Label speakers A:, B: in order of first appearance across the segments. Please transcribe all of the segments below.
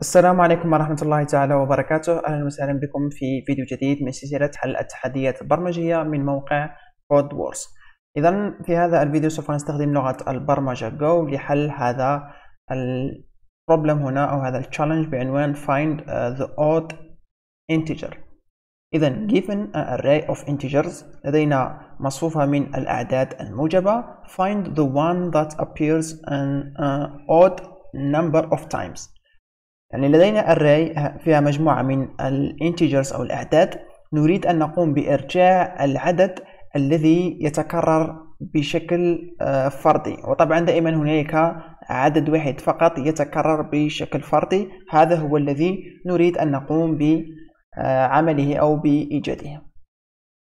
A: السلام عليكم ورحمة الله تعالى وبركاته أهلا وسهلا بكم في فيديو جديد من سلسلة حل التحديات البرمجية من موقع CodeWords إذا في هذا الفيديو سوف نستخدم لغة البرمجة Go لحل هذا البروبلم هنا أو هذا التشالنج بعنوان find uh, the odd integer إذا given an array of integers لدينا مصفوفة من الأعداد الموجبة find the one that appears an odd number of times يعني لدينا array فيها مجموعة من الانتجرز أو الأعداد نريد أن نقوم بإرجاع العدد الذي يتكرر بشكل آه، فردي وطبعا دائما هناك عدد واحد فقط يتكرر بشكل فردي هذا هو الذي نريد أن نقوم بعمله آه، أو بإيجاده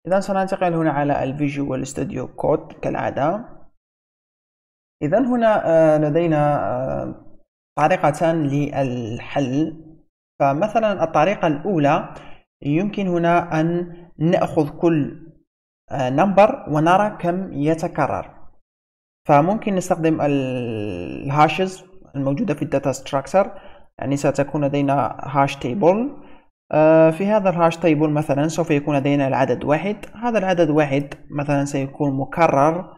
A: إذا سننتقل هنا على الفيجوال ستوديو كود كالعادة إذا هنا آه، لدينا طريقتان للحل فمثلا الطريقة الأولى يمكن هنا أن نأخذ كل نمبر آه، ونرى كم يتكرر فممكن نستخدم الهاشز الموجودة في الداتا ستراكتر يعني ستكون لدينا هاش آه، تيبل في هذا الهاش تيبل مثلا سوف يكون لدينا العدد واحد هذا العدد واحد مثلا سيكون مكرر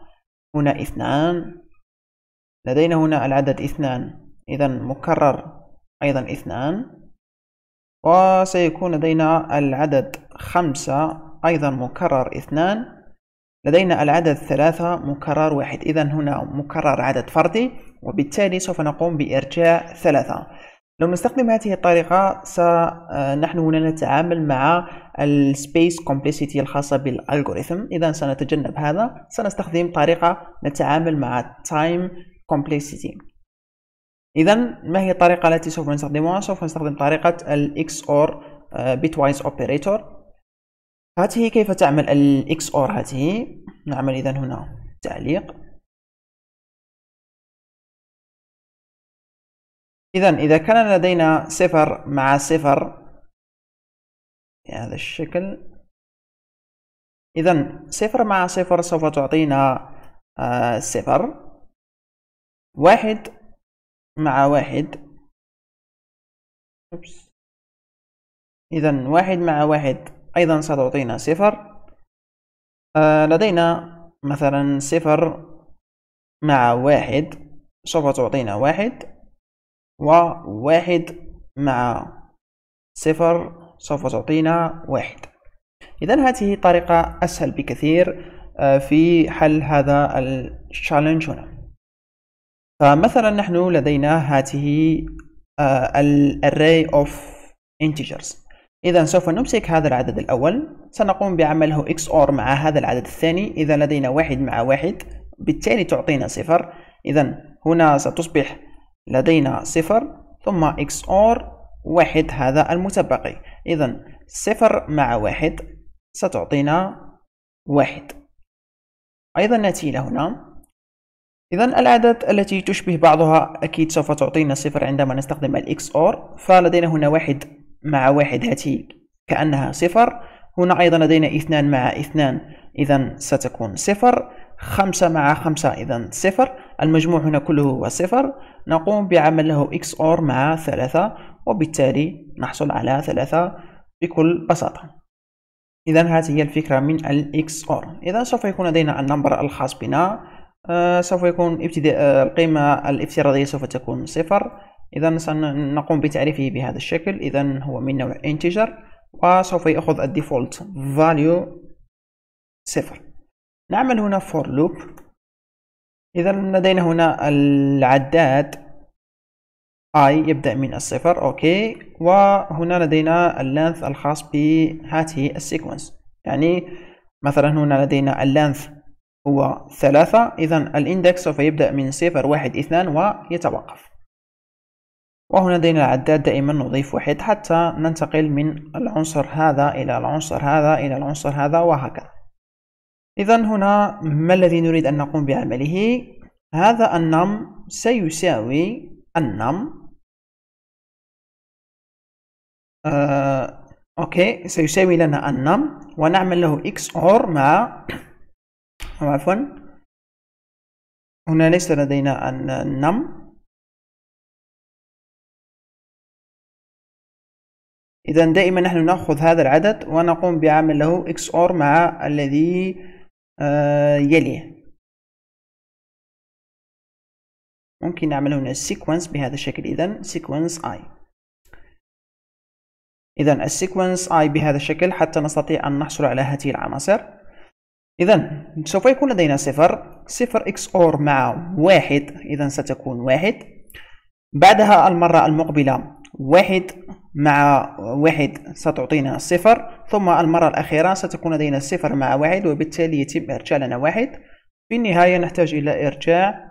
A: هنا اثنان لدينا هنا العدد اثنان إذا مكرر أيضا اثنان وسيكون لدينا العدد خمسة أيضا مكرر اثنان لدينا العدد ثلاثة مكرر واحد إذا هنا مكرر عدد فردي وبالتالي سوف نقوم بإرجاع ثلاثة لو نستخدم هذه الطريقة آه، نحن هنا نتعامل مع الـ Space Complexity الخاصة بالألغوريثم إذا سنتجنب هذا سنستخدم طريقة نتعامل مع Time Complexity اذا ما هي الطريقه التي سوف نستخدمها سوف نستخدم طريقه الاكس اور آه، bitwise اوبريتور هذه كيف تعمل الاكس اور هذه نعمل اذا هنا تعليق
B: اذا اذا
C: كان لدينا صفر مع صفر بهذا الشكل إذا صفر مع صفر سوف تعطينا آه، صفر واحد مع واحد إذا واحد مع واحد أيضا ستعطينا صفر آه لدينا مثلا صفر
A: مع واحد سوف تعطينا واحد وواحد مع صفر سوف تعطينا واحد إذا هذه طريقة أسهل بكثير آه، في حل هذا التشالنج هنا فمثلا آه، نحن لدينا هاته آه، array of integers إذا سوف نمسك هذا العدد الأول سنقوم بعمله XOR مع هذا العدد الثاني إذا لدينا واحد مع واحد بالتالي تعطينا صفر إذا هنا ستصبح لدينا صفر ثم XOR واحد هذا المتبقي إذا صفر مع واحد ستعطينا واحد أيضا نأتي إلى هنا إذا الأعداد التي تشبه بعضها أكيد سوف تعطينا صفر عندما نستخدم الـ XOR فلدينا هنا واحد مع واحد هاته كأنها صفر هنا أيضا لدينا اثنان مع اثنان إذا ستكون صفر خمسة مع خمسة إذا صفر المجموع هنا كله هو صفر نقوم بعمل له XOR مع ثلاثة وبالتالي نحصل على ثلاثة بكل بساطة إذا هذه هي الفكرة من الـ XOR إذا سوف يكون لدينا النمبر الخاص بنا آه، سوف يكون ابتداء آه، القيمة الافتراضية سوف تكون صفر إذا سنقوم بتعريفه بهذا الشكل إذا هو من نوع integer وسوف يأخذ الديفولت
C: value صفر نعمل هنا for loop إذا لدينا هنا العداد i يبدأ
A: من الصفر أوكي وهنا لدينا اللانث الخاص بهذه السيكونس يعني مثلا هنا لدينا اللانث هو ثلاثة إذا الإندكس سوف يبدأ من صفر واحد اثنان ويتوقف وهنا لدينا العداد دائما نضيف واحد حتى ننتقل من العنصر هذا إلى العنصر هذا إلى العنصر هذا وهكذا إذا هنا ما الذي نريد أن نقوم بعمله
C: هذا النم سيساوي النم آه، أوكي سيساوي لنا النم ونعمل له XOR مع أو نعم، عفوا هنا ليس لدينا النم إذا دائما نحن نأخذ هذا العدد ونقوم بعمل له XOR مع الذي آه، يليه ممكن نعمل هنا sequence بهذا الشكل إذا sequence i إذا السيكونس i بهذا الشكل حتى نستطيع
A: أن نحصل على هذه العناصر إذا سوف يكون لدينا صفر صفر إكس أور مع واحد إذا ستكون واحد بعدها المرة المقبلة واحد مع واحد ستعطينا صفر ثم المرة الأخيرة ستكون لدينا صفر مع واحد وبالتالي يتم إرجاع لنا واحد في النهاية نحتاج
C: إلى إرجاع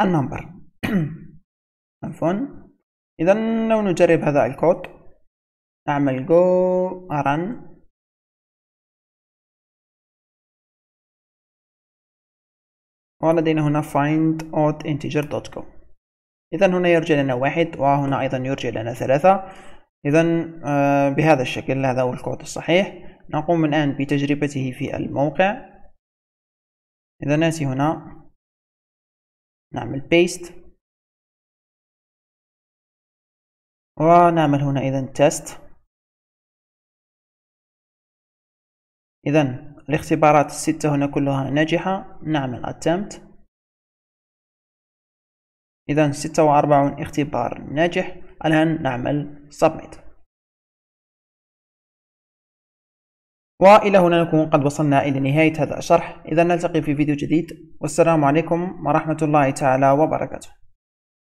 C: النمبر عفوا إذا لو نجرب هذا الكود نعمل go run
B: ولدينا
A: هنا find odd integer.com إذا هنا يرجع لنا واحد وهنا أيضا يرجع لنا ثلاثة إذا آه، بهذا الشكل هذا هو الكود الصحيح نقوم الآن بتجربته في الموقع إذا نأتي هنا
B: نعمل paste
C: ونعمل هنا إذا test إذا الاختبارات الستة هنا كلها ناجحة نعمل attempt إذا ستة وأربعون اختبار ناجح الآن نعمل submit وإلى هنا نكون قد وصلنا إلى نهاية هذا الشرح إذا نلتقي في فيديو جديد والسلام عليكم ورحمة الله تعالى وبركاته